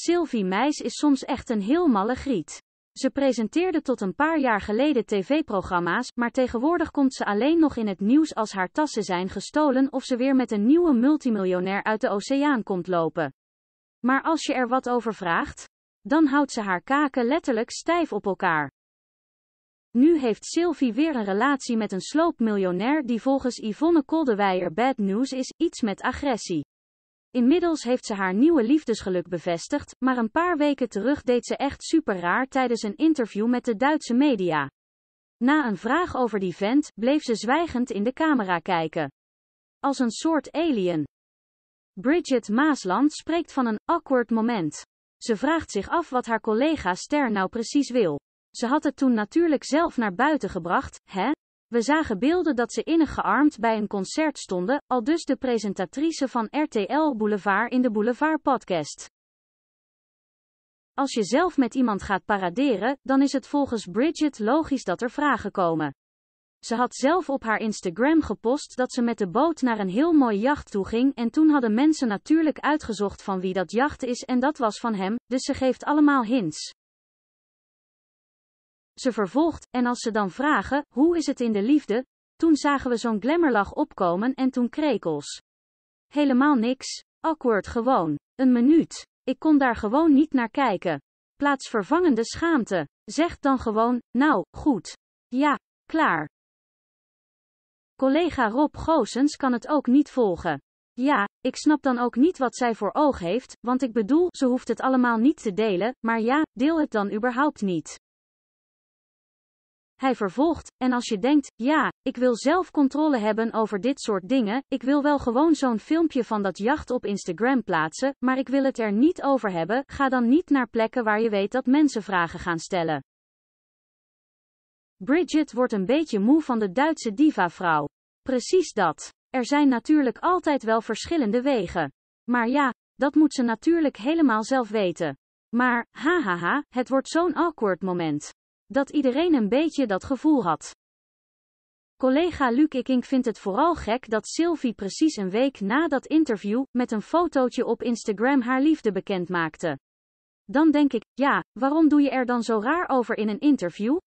Sylvie Meis is soms echt een heel malle griet. Ze presenteerde tot een paar jaar geleden tv-programma's, maar tegenwoordig komt ze alleen nog in het nieuws als haar tassen zijn gestolen of ze weer met een nieuwe multimiljonair uit de oceaan komt lopen. Maar als je er wat over vraagt, dan houdt ze haar kaken letterlijk stijf op elkaar. Nu heeft Sylvie weer een relatie met een sloopmiljonair die volgens Yvonne Koldeweijer bad news is, iets met agressie. Inmiddels heeft ze haar nieuwe liefdesgeluk bevestigd, maar een paar weken terug deed ze echt super raar tijdens een interview met de Duitse media. Na een vraag over die vent, bleef ze zwijgend in de camera kijken. Als een soort alien. Bridget Maasland spreekt van een awkward moment. Ze vraagt zich af wat haar collega Ster nou precies wil. Ze had het toen natuurlijk zelf naar buiten gebracht, hè? We zagen beelden dat ze innig gearmd bij een concert stonden, al dus de presentatrice van RTL Boulevard in de Boulevard Podcast. Als je zelf met iemand gaat paraderen, dan is het volgens Bridget logisch dat er vragen komen. Ze had zelf op haar Instagram gepost dat ze met de boot naar een heel mooi jacht toe ging en toen hadden mensen natuurlijk uitgezocht van wie dat jacht is en dat was van hem, dus ze geeft allemaal hints. Ze vervolgt, en als ze dan vragen, hoe is het in de liefde? Toen zagen we zo'n glammerlach opkomen en toen krekels. Helemaal niks. Awkward gewoon. Een minuut. Ik kon daar gewoon niet naar kijken. Plaatsvervangende schaamte. Zegt dan gewoon, nou, goed. Ja, klaar. Collega Rob Goosens kan het ook niet volgen. Ja, ik snap dan ook niet wat zij voor oog heeft, want ik bedoel, ze hoeft het allemaal niet te delen, maar ja, deel het dan überhaupt niet. Hij vervolgt, en als je denkt, ja, ik wil zelf controle hebben over dit soort dingen, ik wil wel gewoon zo'n filmpje van dat jacht op Instagram plaatsen, maar ik wil het er niet over hebben, ga dan niet naar plekken waar je weet dat mensen vragen gaan stellen. Bridget wordt een beetje moe van de Duitse diva-vrouw. Precies dat. Er zijn natuurlijk altijd wel verschillende wegen. Maar ja, dat moet ze natuurlijk helemaal zelf weten. Maar, hahaha, het wordt zo'n awkward moment. Dat iedereen een beetje dat gevoel had. Collega Luc Ikink vindt het vooral gek dat Sylvie precies een week na dat interview, met een fotootje op Instagram haar liefde bekend maakte. Dan denk ik, ja, waarom doe je er dan zo raar over in een interview?